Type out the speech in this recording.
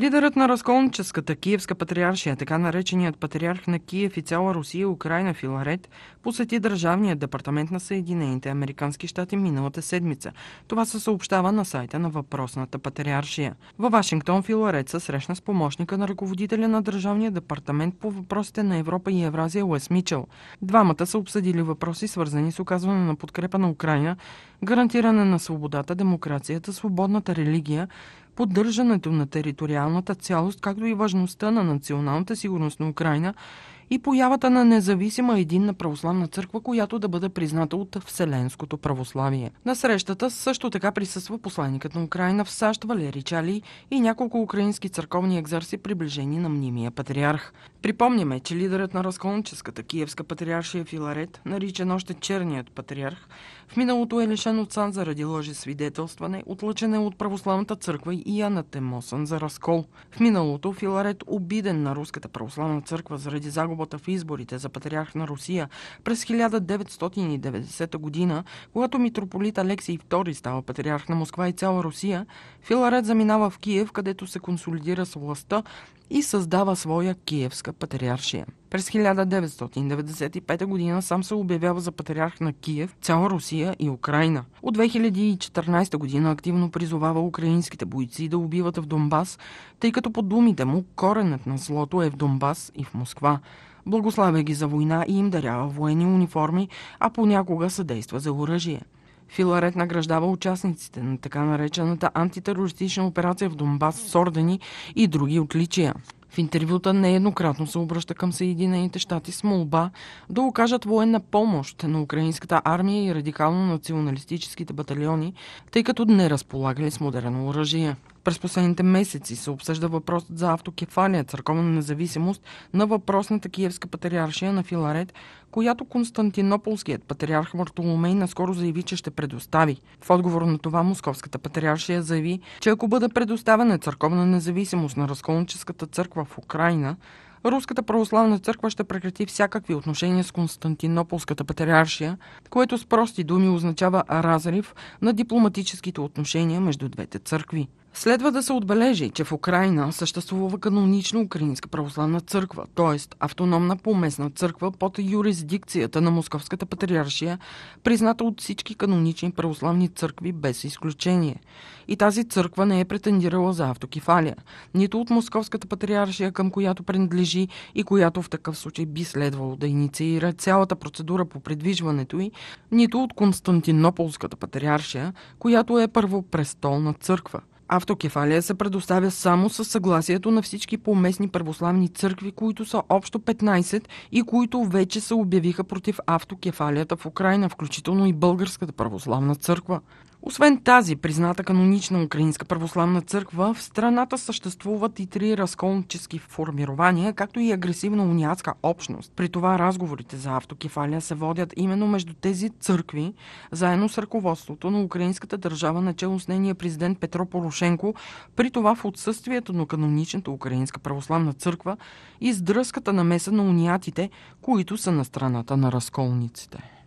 Лидерът на разколническата киевска патриаршия, така нареченият патриарх на Киев и цяла Русия и Украина Филарет, посети Държавният департамент на Съединените Американски щати миналата седмица. Това се съобщава на сайта на въпросната патриаршия. Във Вашингтон Филарет се срещна с помощника на ръководителя на Държавния департамент по въпросите на Европа и Евразия Уес Мичел. Двамата са обсъдили въпроси, свързани с оказване на подкрепа на Украина, гарантиране на свободата, демокрацията, свободната религия, поддържането на териториалната цялост, както и важността на националната сигурност на Украина и появата на независима единна православна църква, която да бъде призната от Вселенското православие. На срещата също така присъства посланникът на Украина в САЩ Валери Чали и няколко украински църковни екзарси, приближени на мнимия патриарх. Припомняме, че лидерът на разколническата киевска патриаршия Филарет, наричан още черният патриарх, в миналото е лишен от сан заради лъжи свидетелстване, отлъчен е от православната църква и анатемосан за разкол. В миналото Филарет, обиден на руската православна църква заради загуба загубата в изборите за патриарх на Русия през 1990 г., когато митрополит Алексий II става патриарх на Москва и цяла Русия, Филарет заминава в Киев, където се консолидира с властта и създава своя киевска патриаршия. През 1995 г. сам се обявява за патриарх на Киев, цяла Русия и Украина. От 2014 година активно призовава украинските бойци да убиват в Донбас, тъй като по думите му коренът на злото е в Донбас и в Москва. Благославя ги за война и им дарява военни униформи, а понякога съдейства за оръжие. Филарет награждава участниците на така наречената антитерористична операция в Донбас с ордени и други отличия. В интервюта нееднократно се обръща към Съединените щати с молба да окажат военна помощ на украинската армия и радикално-националистическите батальони, тъй като не разполагали с модерно оръжие. През последните месеци се обсъжда въпросът за автокефалия, църковна независимост на въпросната киевска патриаршия на Филарет, която Константинополският патриарх Мартоломей наскоро заяви, че ще предостави. В отговор на това Московската патриаршия заяви, че ако бъде предоставена църковна независимост на разколническата църква църква в Украина, Руската православна църква ще прекрати всякакви отношения с Константинополската патриаршия, което с прости думи означава разрив на дипломатическите отношения между двете църкви. Следва да се отбележи, че в Украина съществува канонично Украинска православна църква, т.е. автономна поместна църква под юрисдикцията на Московската патриаршия, призната от всички канонични православни църкви без изключение. И тази църква не е претендирала за автокефалия, нито от Московската патриаршия, към която принадлежи и която в такъв случай би следвало да инициира цялата процедура по предвижването й, нито от Константинополската патриаршия, която е първопрестолна църква. Автокефалия се предоставя само с съгласието на всички поместни православни църкви, които са общо 15 и които вече се обявиха против автокефалията в Украина, включително и Българската православна църква. Освен тази призната канонична Украинска православна църква, в страната съществуват и три разколнически формирования, както и агресивна униатска общност. При това разговорите за автокефалия се водят именно между тези църкви, заедно с ръководството на украинската държава, начало с нейния президент Петро Порошенко, при това в отсъствието на каноничната Украинска православна църква и с дръзката намеса на униатите, които са на страната на разколниците.